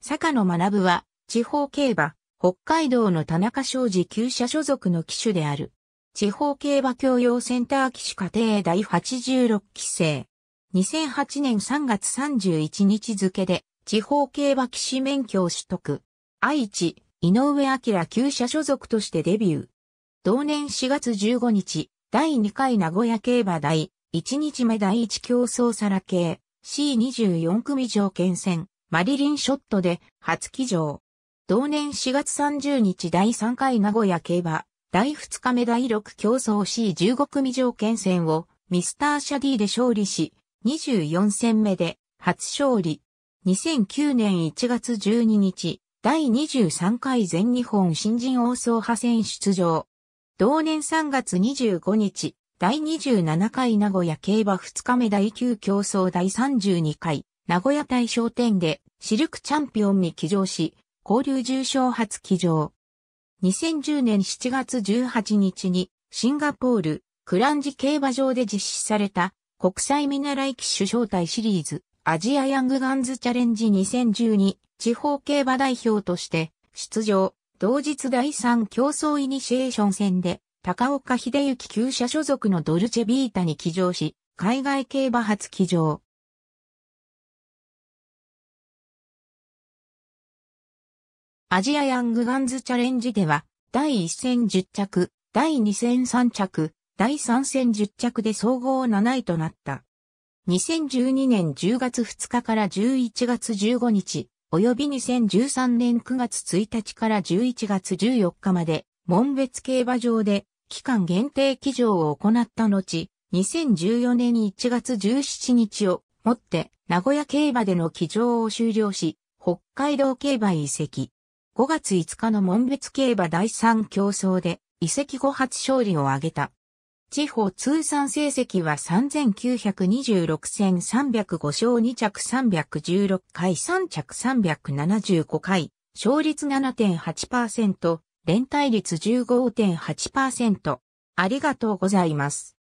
坂野学は、地方競馬、北海道の田中商事旧社所属の騎手である。地方競馬教養センター騎手家庭第86期生。2008年3月31日付で、地方競馬騎士免許を取得。愛知、井上明旧社所属としてデビュー。同年4月15日、第2回名古屋競馬第1日目第1競争皿系、C24 組条件戦。マリリンショットで初騎乗。同年4月30日第3回名古屋競馬、第2日目第6競争 C15 組条件戦をミスターシャディで勝利し、24戦目で初勝利。2009年1月12日、第23回全日本新人王総派戦出場。同年3月25日、第27回名古屋競馬2日目第9競争第32回、名古屋大商店でシルクチャンピオンに騎乗し、交流重賞初騎乗。2010年7月18日にシンガポールクランジ競馬場で実施された国際見習い騎手招待シリーズアジアヤングガンズチャレンジ2012地方競馬代表として出場。同日第3競争イニシエーション戦で高岡秀幸旧社所属のドルチェビータに騎乗し、海外競馬初騎乗。アジアヤングガンズチャレンジでは、第1戦10着、第2戦3着、第3戦10着で総合7位となった。2012年10月2日から11月15日、及び2013年9月1日から11月14日まで、門別競馬場で期間限定騎乗を行った後、2014年1月17日をもって名古屋競馬での騎乗を終了し、北海道競馬移籍。5月5日の門別競馬第3競争で、移籍後初勝利を挙げた。地方通算成績は3926戦305勝2着316回3着375回、勝率7.8%、連帯率15.8%。ありがとうございます。